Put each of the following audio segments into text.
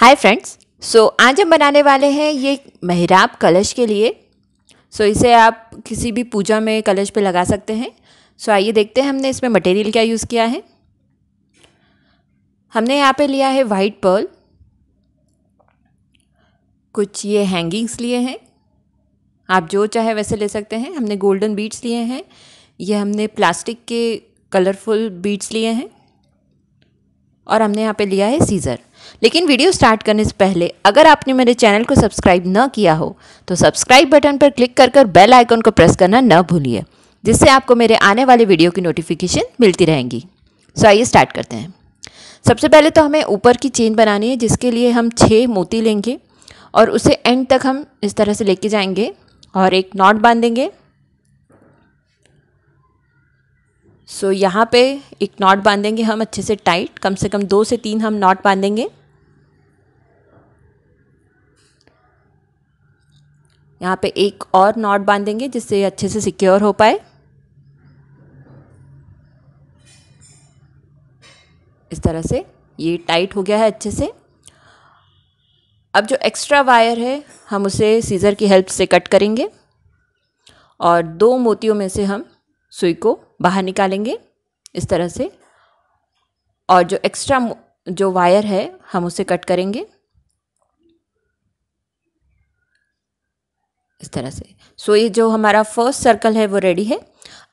hi friends so आज हम बनाने वाले हैं ये मेहराब कलश के लिए सो so, इसे आप किसी भी पूजा में कलश पे लगा सकते हैं सो so, आइए देखते हैं हमने इसमें मटेरियल क्या यूज़ किया है हमने यहाँ पे लिया है वाइट पर्ल कुछ ये हैंगिंग्स लिए हैं आप जो चाहे वैसे ले सकते हैं हमने गोल्डन बीट्स लिए हैं ये हमने प्लास्टिक के कलरफुल बीट्स लिए हैं और हमने यहाँ पे लिया है सीज़र लेकिन वीडियो स्टार्ट करने से पहले अगर आपने मेरे चैनल को सब्सक्राइब न किया हो तो सब्सक्राइब बटन पर क्लिक कर कर बेल आइकन को प्रेस करना न भूलिए जिससे आपको मेरे आने वाले वीडियो की नोटिफिकेशन मिलती रहेंगी सो आइए स्टार्ट करते हैं सबसे पहले तो हमें ऊपर की चेन बनानी है जिसके लिए हम छः मोती लेंगे और उसे एंड तक हम इस तरह से लेके जाएंगे और एक नॉट बांधेंगे सो so, यहाँ पे एक नॉट बांधेंगे हम अच्छे से टाइट कम से कम दो से तीन हम नॉट बांधेंगे यहाँ पे एक और नॉट बांधेंगे जिससे अच्छे से सिक्योर हो पाए इस तरह से ये टाइट हो गया है अच्छे से अब जो एक्स्ट्रा वायर है हम उसे सीज़र की हेल्प से कट करेंगे और दो मोतियों में से हम सुई को बाहर निकालेंगे इस तरह से और जो एक्स्ट्रा जो वायर है हम उसे कट करेंगे इस तरह से सो so, ये जो हमारा फर्स्ट सर्कल है वो रेडी है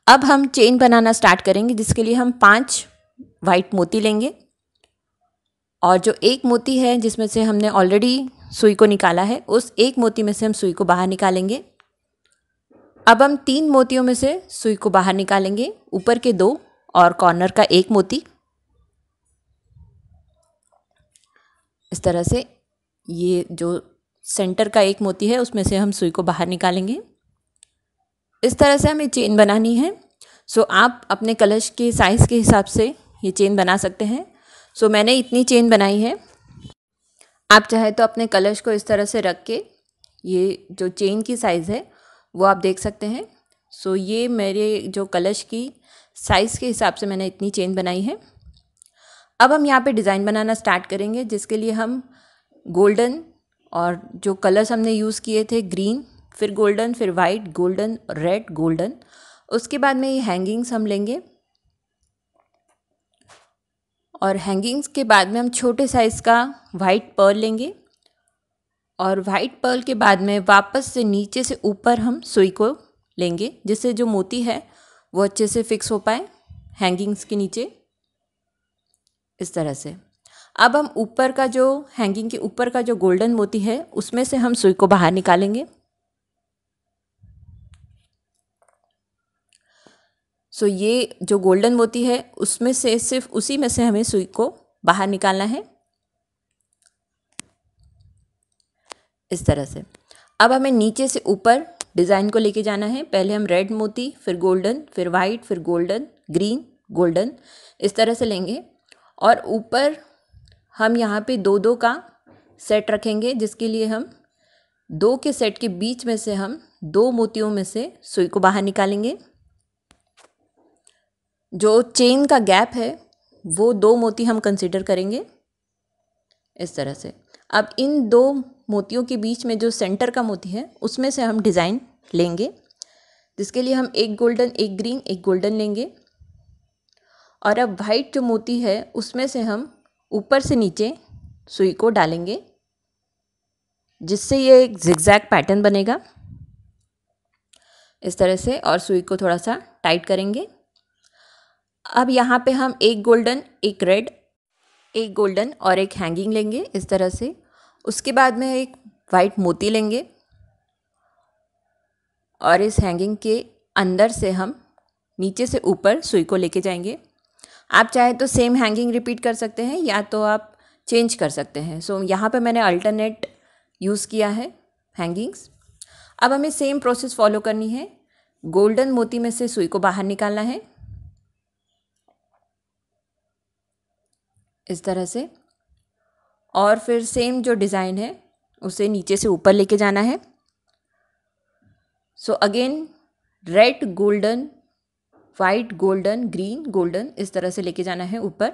अब हम चेन बनाना स्टार्ट करेंगे जिसके लिए हम पांच वाइट मोती लेंगे और जो एक मोती है जिसमें से हमने ऑलरेडी सुई को निकाला है उस एक मोती में से हम सुई को बाहर निकालेंगे अब हम तीन मोतियों में से सुई को बाहर निकालेंगे ऊपर के दो और कॉर्नर का एक मोती इस तरह से ये जो सेंटर का एक मोती है उसमें से हम सुई को बाहर निकालेंगे इस तरह से हमें चेन बनानी है सो आप अपने कलश के साइज़ के हिसाब से ये चेन बना सकते हैं सो मैंने इतनी चेन बनाई है आप चाहे तो अपने कलश को इस तरह से रख के ये जो चेन की साइज़ है वो आप देख सकते हैं सो ये मेरे जो कलश की साइज़ के हिसाब से मैंने इतनी चेन बनाई है अब हम यहाँ पे डिज़ाइन बनाना स्टार्ट करेंगे जिसके लिए हम गोल्डन और जो कलर्स हमने यूज़ किए थे ग्रीन फिर गोल्डन फिर वाइट गोल्डन रेड गोल्डन उसके बाद में ये हैंगिंग्स हम लेंगे और हैंगिंग्स के बाद में हम छोटे साइज़ का वाइट पर्ल लेंगे और वाइट पर्ल के बाद में वापस से नीचे से ऊपर हम सुई को लेंगे जिससे जो मोती है वो अच्छे से फिक्स हो पाए हैंगिंग्स के नीचे इस तरह से अब हम ऊपर का जो हैंगिंग के ऊपर का जो गोल्डन मोती है उसमें से हम सुई को बाहर निकालेंगे सो ये जो गोल्डन मोती है उसमें से सिर्फ उसी में से हमें सुई को बाहर निकालना है इस तरह से अब हमें नीचे से ऊपर डिज़ाइन को लेके जाना है पहले हम रेड मोती फिर गोल्डन फिर वाइट फिर गोल्डन ग्रीन गोल्डन इस तरह से लेंगे और ऊपर हम यहाँ पे दो दो का सेट रखेंगे जिसके लिए हम दो के सेट के बीच में से हम दो मोतियों में से सुई को बाहर निकालेंगे जो चेन का गैप है वो दो मोती हम कंसिडर करेंगे इस तरह से अब इन दो मोतियों के बीच में जो सेंटर का मोती है उसमें से हम डिज़ाइन लेंगे जिसके लिए हम एक गोल्डन एक ग्रीन एक गोल्डन लेंगे और अब वाइट जो मोती है उसमें से हम ऊपर से नीचे सुई को डालेंगे जिससे ये एक जिगजैग पैटर्न बनेगा इस तरह से और सुई को थोड़ा सा टाइट करेंगे अब यहाँ पे हम एक गोल्डन एक रेड एक गोल्डन और एक हैंगिंग लेंगे इस तरह से उसके बाद में एक वाइट मोती लेंगे और इस हैंगिंग के अंदर से हम नीचे से ऊपर सुई को लेके जाएंगे आप चाहे तो सेम हैंगिंग रिपीट कर सकते हैं या तो आप चेंज कर सकते हैं सो so, यहाँ पर मैंने अल्टरनेट यूज़ किया है हैंगिंग्स अब हमें सेम प्रोसेस फॉलो करनी है गोल्डन मोती में से सुई को बाहर निकालना है इस तरह से और फिर सेम जो डिज़ाइन है उसे नीचे से ऊपर लेके जाना है so again red golden white golden green golden इस तरह से लेके जाना है ऊपर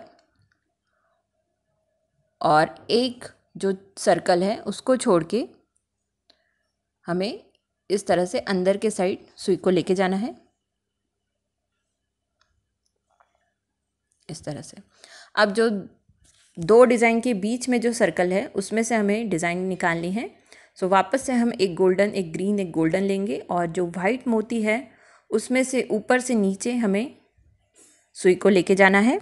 और एक जो सर्कल है उसको छोड़ के हमें इस तरह से अंदर के साइड सुई को लेके जाना है इस तरह से अब जो दो डिज़ाइन के बीच में जो सर्कल है उसमें से हमें डिज़ाइन निकालनी है सो वापस से हम एक गोल्डन एक ग्रीन एक गोल्डन लेंगे और जो वाइट मोती है उसमें से ऊपर से नीचे हमें सुई को लेके जाना है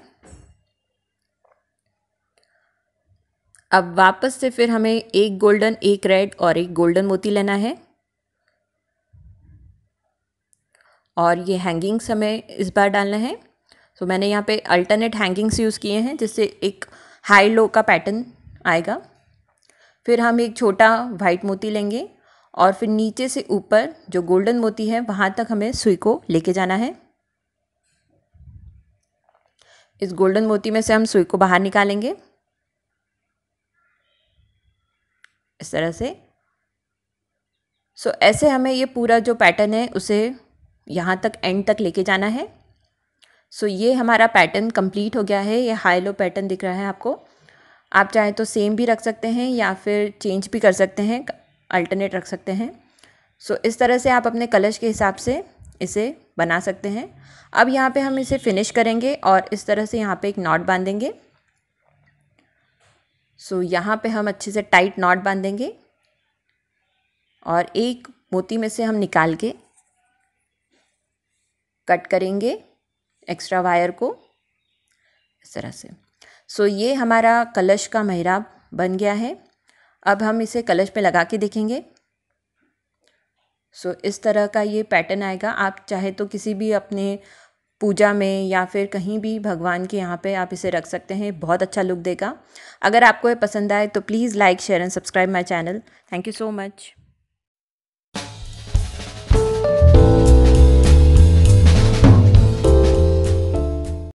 अब वापस से फिर हमें एक गोल्डन एक रेड और एक गोल्डन मोती लेना है और ये हैंगिंग्स हमें इस बार डालना है सो मैंने यहाँ पे अल्टरनेट हैंगिंग्स यूज़ किए हैं जिससे एक हाई लो का पैटर्न आएगा फिर हम एक छोटा वाइट मोती लेंगे और फिर नीचे से ऊपर जो गोल्डन मोती है वहाँ तक हमें सुई को लेके जाना है इस गोल्डन मोती में से हम सुई को बाहर निकालेंगे इस तरह से सो so, ऐसे हमें ये पूरा जो पैटर्न है उसे यहाँ तक एंड तक लेके जाना है सो so, ये हमारा पैटर्न कंप्लीट हो गया है ये हाई लो पैटर्न दिख रहा है आपको आप चाहें तो सेम भी रख सकते हैं या फिर चेंज भी कर सकते हैं अल्टरनेट रख सकते हैं सो so, इस तरह से आप अपने कलश के हिसाब से इसे बना सकते हैं अब यहाँ पे हम इसे फिनिश करेंगे और इस तरह से यहाँ पे एक नॉट बांधेंगे सो so, यहाँ पे हम अच्छे से टाइट नॉट बांधेंगे और एक मोती में से हम निकाल के कट करेंगे एक्स्ट्रा वायर को इस तरह से सो ये हमारा कलश का मेहराब बन गया है अब हम इसे कलश पे लगा के देखेंगे सो इस तरह का ये पैटर्न आएगा आप चाहे तो किसी भी अपने पूजा में या फिर कहीं भी भगवान के यहाँ पे आप इसे रख सकते हैं बहुत अच्छा लुक देगा अगर आपको ये पसंद आए तो please like share and subscribe my channel thank you so much